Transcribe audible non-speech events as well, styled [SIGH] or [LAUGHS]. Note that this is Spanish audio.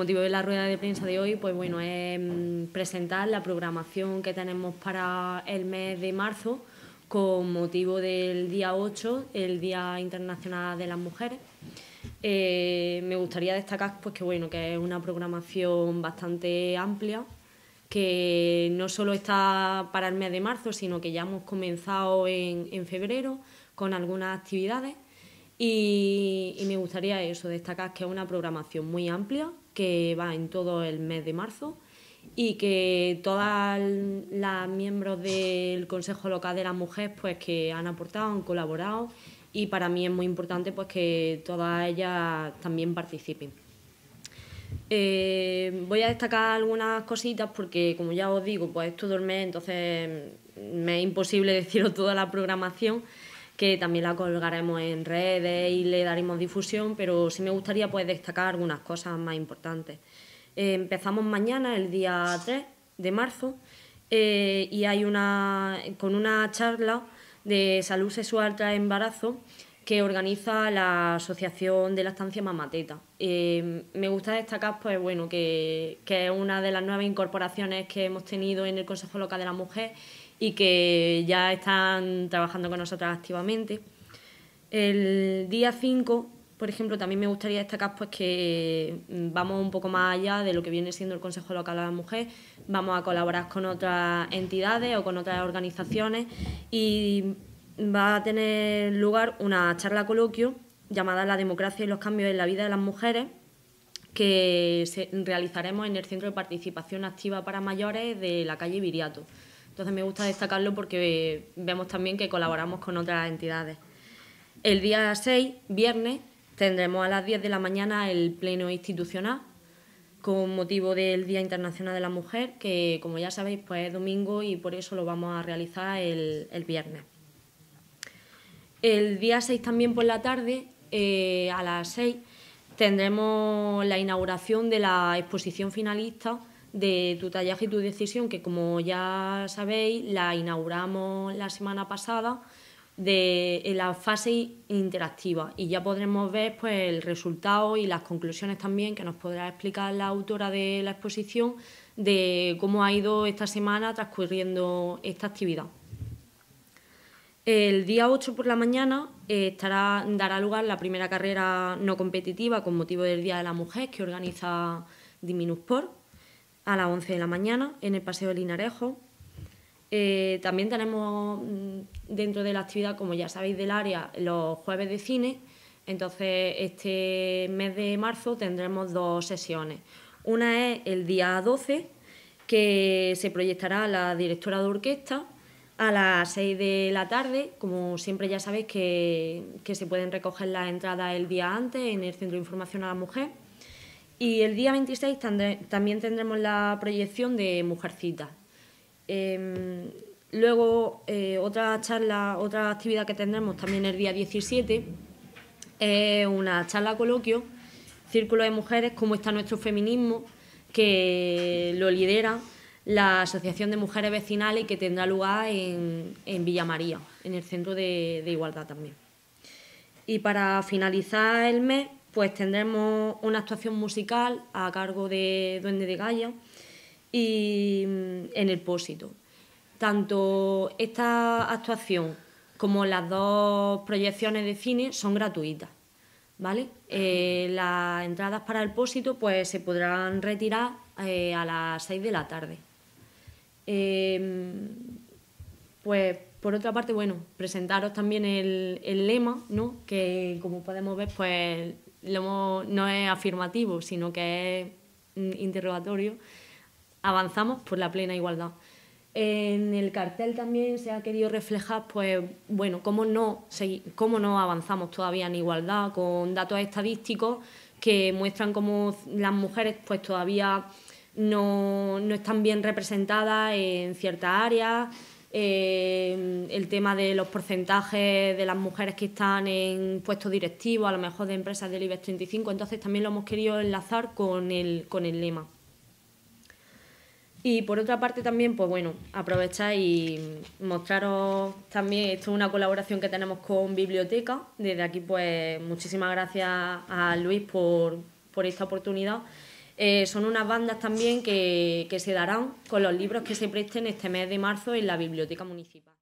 motivo de la rueda de prensa de hoy, pues bueno, es mm, presentar la programación que tenemos para el mes de marzo con motivo del día 8, el Día Internacional de las Mujeres. Eh, me gustaría destacar pues que bueno, que es una programación bastante amplia, que no solo está para el mes de marzo, sino que ya hemos comenzado en, febrero con algunas actividades. Y, me gustaría eso, destacar que es una programación muy amplia, que va en todo el mes de marzo y que todas las miembros del Consejo Local de la Mujer pues que han aportado, han colaborado y para mí es muy importante pues que todas ellas también participen. Eh, voy a destacar algunas cositas porque como ya os digo pues es todo el mes entonces me es imposible [LAUGHS] deciros toda la programación que también la colgaremos en redes y le daremos difusión, pero sí me gustaría pues, destacar algunas cosas más importantes. Eh, empezamos mañana, el día 3 de marzo, eh, y hay una, con una charla de salud sexual tras embarazo que organiza la Asociación de la Estancia Mamateta. Eh, me gusta destacar pues, bueno, que, que, es una de las nuevas incorporaciones que hemos tenido en el Consejo Local de la Mujer y que ya están trabajando con nosotras activamente. El día 5, por ejemplo, también me gustaría destacar pues, que vamos un poco más allá de lo que viene siendo el Consejo Local de la Mujer, vamos a colaborar con otras entidades o con otras organizaciones y va a tener lugar una charla coloquio llamada La democracia y los cambios en la vida de las mujeres, que realizaremos en el Centro de Participación Activa para Mayores de la calle Viriato. Entonces me gusta destacarlo porque vemos también que colaboramos con otras entidades. El día 6, viernes, tendremos a las 10 de la mañana el pleno institucional con motivo del Día Internacional de la Mujer, que como ya sabéis pues es domingo y por eso lo vamos a realizar el, viernes. El día 6 también por la tarde, eh, a las 6, tendremos la inauguración de la exposición finalista de tu tallaje y tu decisión, que como ya sabéis, la inauguramos la semana pasada de la fase interactiva y ya podremos ver pues, el resultado y las conclusiones también que nos podrá explicar la autora de la exposición de cómo ha ido esta semana transcurriendo esta actividad. El día 8 por la mañana eh, estará, dará lugar la primera carrera no competitiva con motivo del Día de la Mujer que organiza Diminusport a las 11 de la mañana en el Paseo de Linarejo. Eh, también tenemos mm, dentro de la actividad, como ya sabéis del área, los jueves de cine. Entonces, este mes de marzo tendremos dos sesiones. Una es el día 12, que se proyectará la directora de orquesta a las 6 de la tarde. Como siempre ya sabéis que, que se pueden recoger las entradas el día antes en el Centro de Información a la Mujer. Y el día 26 también tendremos la proyección de Mujercita. Em, luego, eh, otra charla, otra actividad que tendremos también el día 17 es una charla coloquio, Círculo de Mujeres, cómo está nuestro feminismo, que lo lidera la Asociación de Mujeres Vecinales y que tendrá lugar en, Villa María, en el Centro de Igualdad también. Y para finalizar el mes, pues tendremos una actuación musical a cargo de Duende de Gallo y mm, en el Pósito. Tanto esta actuación como las dos proyecciones de cine son gratuitas, ¿vale? Eh, las entradas para el Pósito pues, se podrán retirar eh, a las 6 de la tarde. Eh, pues por otra parte, bueno, presentaros también el, lema, ¿no? Que como podemos ver, pues no es afirmativo, sino que es mm, interrogatorio. Avanzamos por la plena igualdad. En el cartel también se ha querido reflejar, pues, bueno, cómo no, cómo no avanzamos todavía en igualdad, con datos estadísticos que muestran cómo las mujeres, pues, todavía no están bien representadas en ciertas áreas, Em, el tema de los porcentajes de las mujeres que están en puestos directivos, a lo mejor de empresas del IBEX 35, entonces también lo hemos querido enlazar con el, con el lema. Y por otra parte también, pues bueno, aprovechar y mostraros también, esto es una colaboración que tenemos con Biblioteca, desde aquí pues muchísimas gracias a Luis por, por esta oportunidad eh, son unas bandas también que se darán con los libros que se presten este mes de marzo en la Biblioteca Municipal.